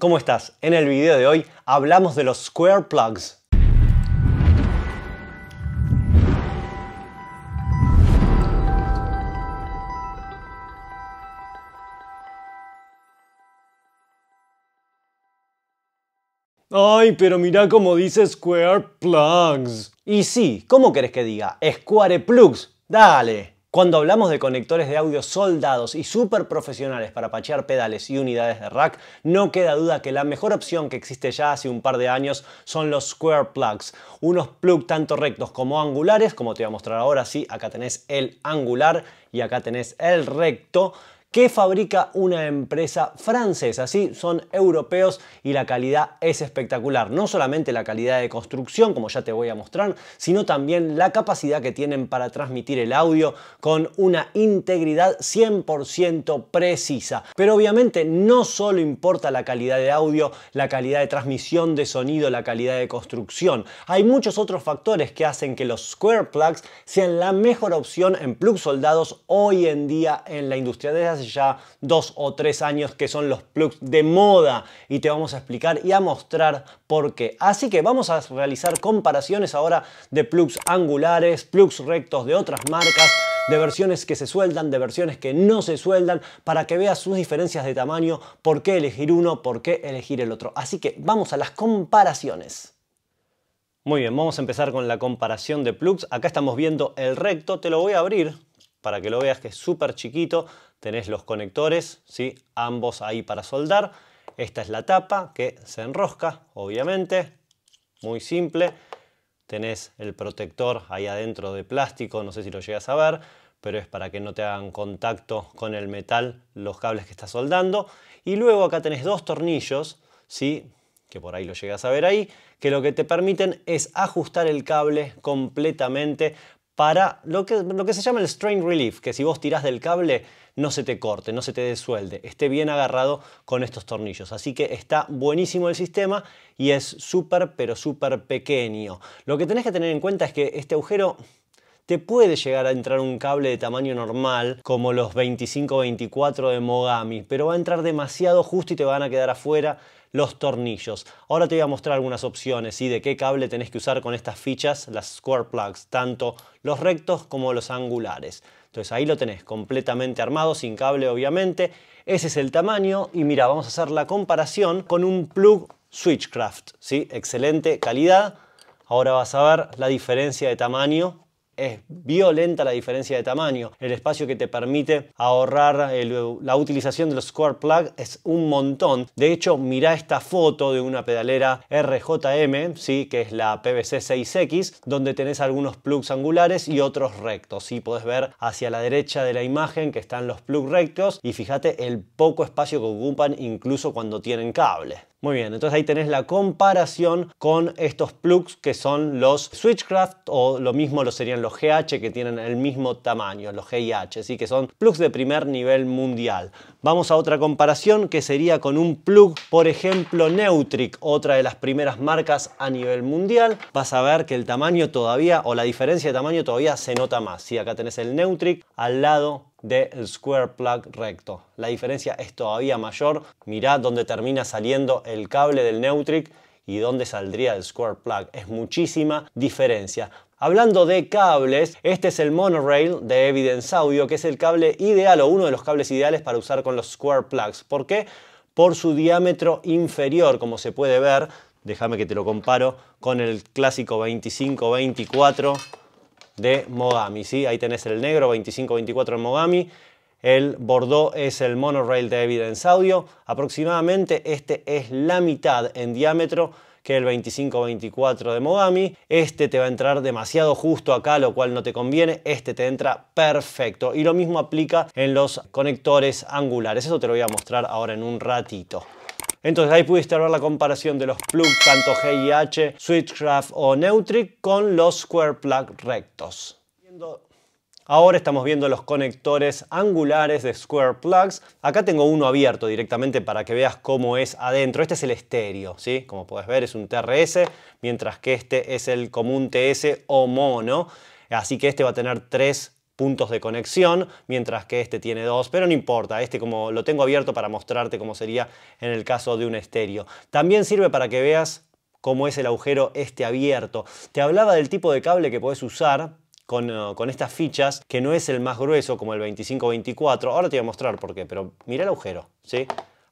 ¿Cómo estás? En el video de hoy hablamos de los square plugs. Ay, pero mira cómo dice square plugs. Y sí, ¿cómo querés que diga? Square plugs. Dale. Cuando hablamos de conectores de audio soldados y super profesionales para pachear pedales y unidades de rack, no queda duda que la mejor opción que existe ya hace un par de años son los square plugs, unos plugs tanto rectos como angulares, como te voy a mostrar ahora, sí, acá tenés el angular y acá tenés el recto, que fabrica una empresa francesa. Sí, son europeos y la calidad es espectacular. No solamente la calidad de construcción, como ya te voy a mostrar, sino también la capacidad que tienen para transmitir el audio con una integridad 100% precisa. Pero obviamente no solo importa la calidad de audio, la calidad de transmisión de sonido, la calidad de construcción. Hay muchos otros factores que hacen que los square plugs sean la mejor opción en plug soldados hoy en día en la industria. Desde ya dos o tres años que son los plugs de moda y te vamos a explicar y a mostrar por qué. Así que vamos a realizar comparaciones ahora de plugs angulares, plugs rectos de otras marcas, de versiones que se sueldan, de versiones que no se sueldan, para que veas sus diferencias de tamaño, por qué elegir uno, por qué elegir el otro. Así que vamos a las comparaciones. Muy bien, vamos a empezar con la comparación de plugs. Acá estamos viendo el recto, te lo voy a abrir para que lo veas que es súper chiquito tenés los conectores, ¿sí? ambos ahí para soldar. Esta es la tapa que se enrosca, obviamente, muy simple. Tenés el protector ahí adentro de plástico, no sé si lo llegas a ver, pero es para que no te hagan contacto con el metal los cables que estás soldando. Y luego acá tenés dos tornillos, ¿sí? que por ahí lo llegas a ver ahí, que lo que te permiten es ajustar el cable completamente para lo que, se llama el strain relief, que si vos tirás del cable no se te corte, no se te desuelde, esté bien agarrado con estos tornillos. Así que está buenísimo el sistema y es súper, pero súper pequeño. Lo que tenés que tener en cuenta es que este agujero te puede llegar a entrar un cable de tamaño normal, como los 25-24 de Mogami, pero va a entrar demasiado justo y te van a quedar afuera los tornillos. Ahora te voy a mostrar algunas opciones y de qué cable tenés que usar con estas fichas, las square plugs, tanto los rectos como los angulares. Entonces ahí lo tenés completamente armado, sin cable obviamente. Ese es el tamaño y mira, vamos a hacer la comparación con un plug Switchcraft, ¿sí? Excelente calidad. Ahora vas a ver la diferencia de tamaño es violenta la diferencia de tamaño. El espacio que te permite ahorrar la utilización de los square plug es un montón. De hecho, mira esta foto de una pedalera RJM, ¿sí? que es la PVC 6X, donde tenés algunos plugs angulares y otros rectos. ¿sí? podés ver hacia la derecha de la imagen que están los plugs rectos y fíjate el poco espacio que ocupan incluso cuando tienen cable. Muy bien, entonces ahí tenés la comparación con estos plugs que son los Switchcraft o lo mismo lo serían los GH que tienen el mismo tamaño, los GIH, así que son plugs de primer nivel mundial. Vamos a otra comparación que sería con un plug, por ejemplo, Neutric, otra de las primeras marcas a nivel mundial. Vas a ver que el tamaño todavía o la diferencia de tamaño todavía se nota más. Si acá tenés el Neutric al lado de square plug recto. La diferencia es todavía mayor. Mirad dónde termina saliendo el cable del Neutric y dónde saldría el square plug. Es muchísima diferencia. Hablando de cables, este es el monorail de Evidence Audio, que es el cable ideal o uno de los cables ideales para usar con los square plugs. ¿Por qué? Por su diámetro inferior, como se puede ver. Déjame que te lo comparo con el clásico 25-24 de Mogami. ¿sí? Ahí tenés el negro 2524 en Mogami. El Bordeaux es el monorail de Evidence Audio. Aproximadamente este es la mitad en diámetro que el 2524 de Mogami. Este te va a entrar demasiado justo acá, lo cual no te conviene. Este te entra perfecto. Y lo mismo aplica en los conectores angulares. Eso te lo voy a mostrar ahora en un ratito. Entonces ahí pudiste ver la comparación de los plugs tanto GIH, Switchcraft o Neutric con los square plug rectos. Ahora estamos viendo los conectores angulares de Square Plugs. Acá tengo uno abierto directamente para que veas cómo es adentro. Este es el estéreo, ¿sí? Como puedes ver es un TRS, mientras que este es el común TS o mono. Así que este va a tener tres puntos de conexión, mientras que este tiene dos, pero no importa, este como lo tengo abierto para mostrarte cómo sería en el caso de un estéreo. También sirve para que veas cómo es el agujero este abierto. Te hablaba del tipo de cable que puedes usar, eh, con, estas fichas, que no es el más grueso como el 25-24, Ahora te voy a mostrar por qué, pero mira el agujero, ¿sí?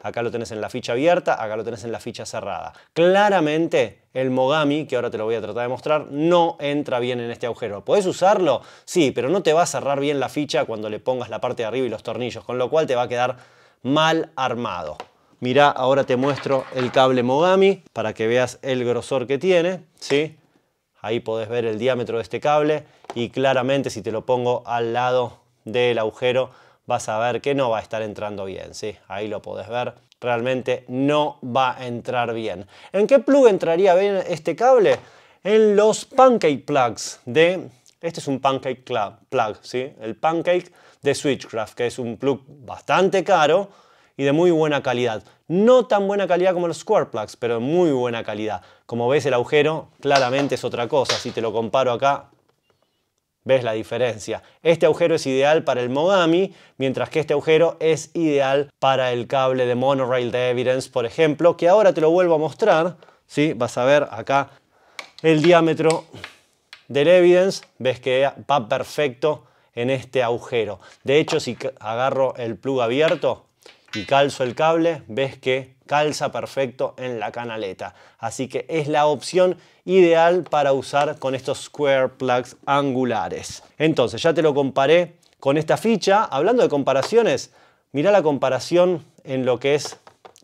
Acá lo tenés en la ficha abierta, acá lo tenés en la ficha cerrada. Claramente el Mogami, que ahora te lo voy a tratar de mostrar, no entra bien en este agujero. ¿Podés usarlo? Sí, pero no te va a cerrar bien la ficha cuando le pongas la parte de arriba y los tornillos, con lo cual te va a quedar mal armado. Mirá, ahora te muestro el cable Mogami para que veas el grosor que tiene, ¿sí? Ahí podés ver el diámetro de este cable y claramente si te lo pongo al lado del agujero vas a ver que no va a estar entrando bien, ¿sí? Ahí lo podés ver, realmente no va a entrar bien. ¿En qué plug entraría bien este cable? En los pancake plugs de... Este es un pancake plug, ¿sí? El pancake de Switchcraft, que es un plug bastante caro y de muy buena calidad. No tan buena calidad como los square plugs, pero muy buena calidad. Como ves el agujero, claramente es otra cosa. Si te lo comparo acá, ¿Ves la diferencia? Este agujero es ideal para el Mogami, mientras que este agujero es ideal para el cable de monorail de Evidence, por ejemplo, que ahora te lo vuelvo a mostrar. ¿sí? Vas a ver acá el diámetro del Evidence. Ves que va perfecto en este agujero. De hecho, si agarro el plug abierto y calzo el cable, ves que calza perfecto en la canaleta. Así que es la opción ideal para usar con estos square plugs angulares. Entonces ya te lo comparé con esta ficha. Hablando de comparaciones, mira la comparación en lo que es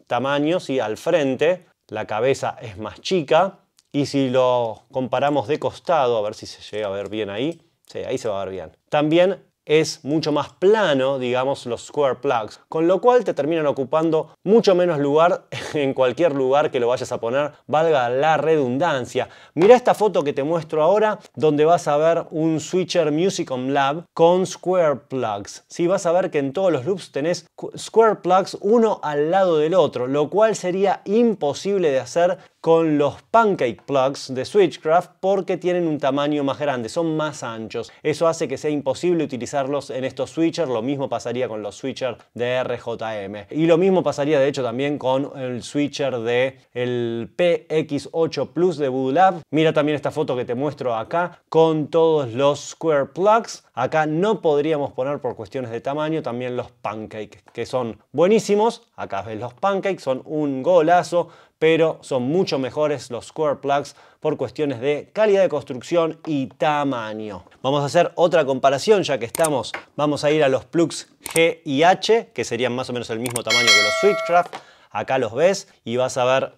tamaño si al frente. La cabeza es más chica y si lo comparamos de costado, a ver si se llega a ver bien ahí. Sí, ahí se va a ver bien. También es mucho más plano, digamos, los square plugs, con lo cual te terminan ocupando mucho menos lugar en cualquier lugar que lo vayas a poner, valga la redundancia. Mira esta foto que te muestro ahora, donde vas a ver un switcher Music on Lab con square plugs. Si vas a ver que en todos los loops tenés square plugs uno al lado del otro, lo cual sería imposible de hacer con los pancake plugs de Switchcraft porque tienen un tamaño más grande, son más anchos. Eso hace que sea imposible utilizarlos en estos switchers, lo mismo pasaría con los switchers de RJM. Y lo mismo pasaría de hecho también con el switcher de el PX8 Plus de Voodoo Mira también esta foto que te muestro acá con todos los square plugs. Acá no podríamos poner por cuestiones de tamaño también los pancakes, que son buenísimos. Acá ves los pancakes, son un golazo, pero son mucho mejores los square plugs por cuestiones de calidad de construcción y tamaño. Vamos a hacer otra comparación ya que estamos, vamos a ir a los plugs G y H, que serían más o menos el mismo tamaño que los Switchcraft. Acá los ves y vas a ver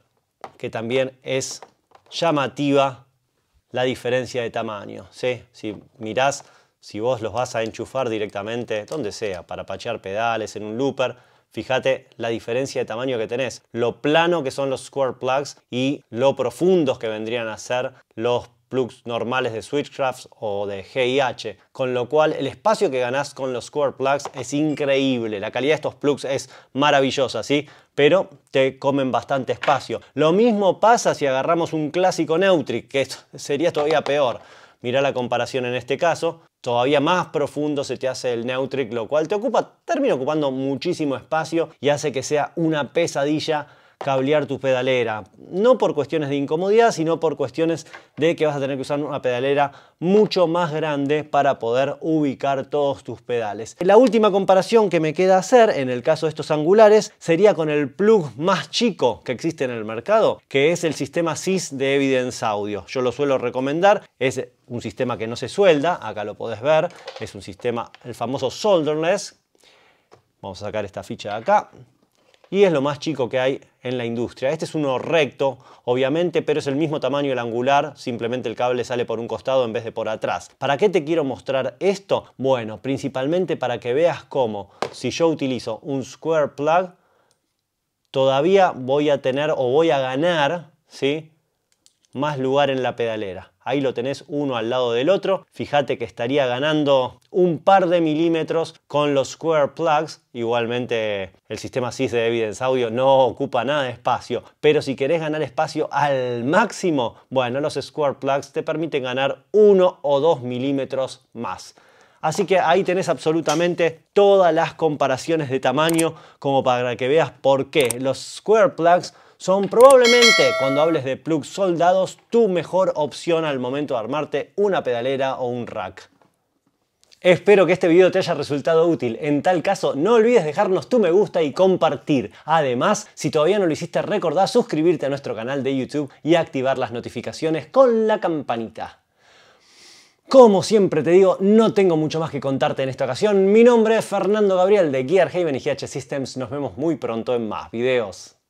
que también es llamativa la diferencia de tamaño. Si mirás, si vos los vas a enchufar directamente, donde sea, para pachear pedales, en un looper, Fíjate la diferencia de tamaño que tenés, lo plano que son los square plugs y lo profundos que vendrían a ser los plugs normales de switchcrafts o de GIH, con lo cual el espacio que ganás con los square plugs es increíble, la calidad de estos plugs es maravillosa, ¿sí? pero te comen bastante espacio. Lo mismo pasa si agarramos un clásico Neutrik, que sería todavía peor. Mira la comparación en este caso. Todavía más profundo se te hace el Neutrik, lo cual te ocupa, termina ocupando muchísimo espacio y hace que sea una pesadilla cablear tu pedalera. No por cuestiones de incomodidad, sino por cuestiones de que vas a tener que usar una pedalera mucho más grande para poder ubicar todos tus pedales. La última comparación que me queda hacer en el caso de estos angulares sería con el plug más chico que existe en el mercado, que es el sistema SIS de Evidence Audio. Yo lo suelo recomendar, es un sistema que no se suelda, acá lo podés ver, es un sistema, el famoso solderless. Vamos a sacar esta ficha de acá y es lo más chico que hay en la industria. Este es uno recto, obviamente, pero es el mismo tamaño el angular, simplemente el cable sale por un costado en vez de por atrás. ¿Para qué te quiero mostrar esto? Bueno, principalmente para que veas cómo si yo utilizo un square plug, todavía voy a tener o voy a ganar ¿sí? más lugar en la pedalera ahí lo tenés uno al lado del otro. Fíjate que estaría ganando un par de milímetros con los square plugs. Igualmente el sistema SIS de Evidence Audio no ocupa nada de espacio, pero si querés ganar espacio al máximo, bueno, los square plugs te permiten ganar uno o dos milímetros más. Así que ahí tenés absolutamente todas las comparaciones de tamaño como para que veas por qué los square plugs son probablemente, cuando hables de plugs soldados, tu mejor opción al momento de armarte una pedalera o un rack. Espero que este video te haya resultado útil. En tal caso, no olvides dejarnos tu me gusta y compartir. Además, si todavía no lo hiciste, recordá suscribirte a nuestro canal de YouTube y activar las notificaciones con la campanita. Como siempre te digo, no tengo mucho más que contarte en esta ocasión. Mi nombre es Fernando Gabriel de Gearhaven y GH Systems. Nos vemos muy pronto en más videos.